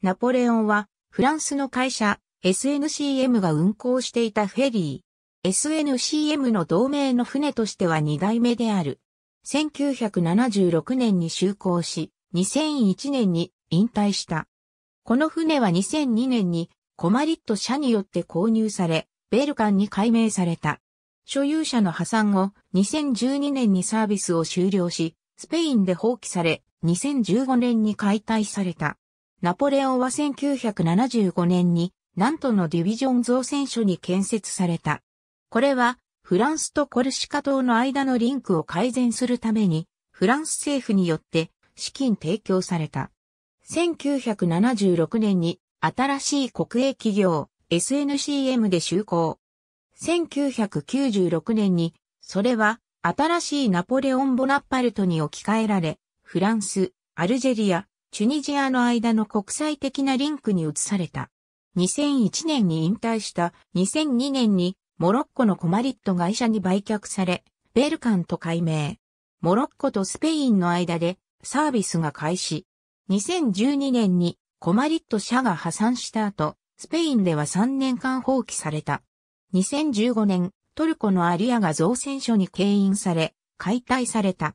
ナポレオンは、フランスの会社、SNCM が運航していたフェリー。SNCM の同盟の船としては2代目である。1976年に就航し、2001年に引退した。この船は2002年にコマリット社によって購入され、ベルカンに改名された。所有者の破産後、2012年にサービスを終了し、スペインで放棄され、2015年に解体された。ナポレオンは1975年に、南都のディビジョン造船所に建設された。これは、フランスとコルシカ島の間のリンクを改善するために、フランス政府によって資金提供された。1976年に新しい国営企業 SNCM で就航。1996年に、それは新しいナポレオン・ボナッパルトに置き換えられ、フランス、アルジェリア、チュニジアの間の国際的なリンクに移された。2001年に引退した2002年にモロッコのコマリット会社に売却され、ベルカンと改名。モロッコとスペインの間でサービスが開始。2012年にコマリット社が破産した後、スペインでは3年間放棄された。2015年、トルコのアリアが造船所に牽引され、解体された。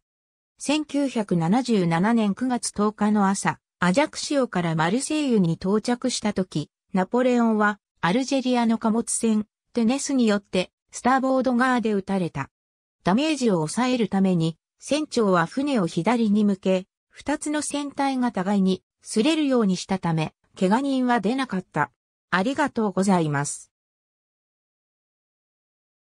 1977年9月10日の朝、アジャクシオからマルセイユに到着した時、ナポレオンはアルジェリアの貨物船、テネスによってスターボード側で撃たれた。ダメージを抑えるために、船長は船を左に向け、二つの船体が互いに擦れるようにしたため、怪我人は出なかった。ありがとうございます。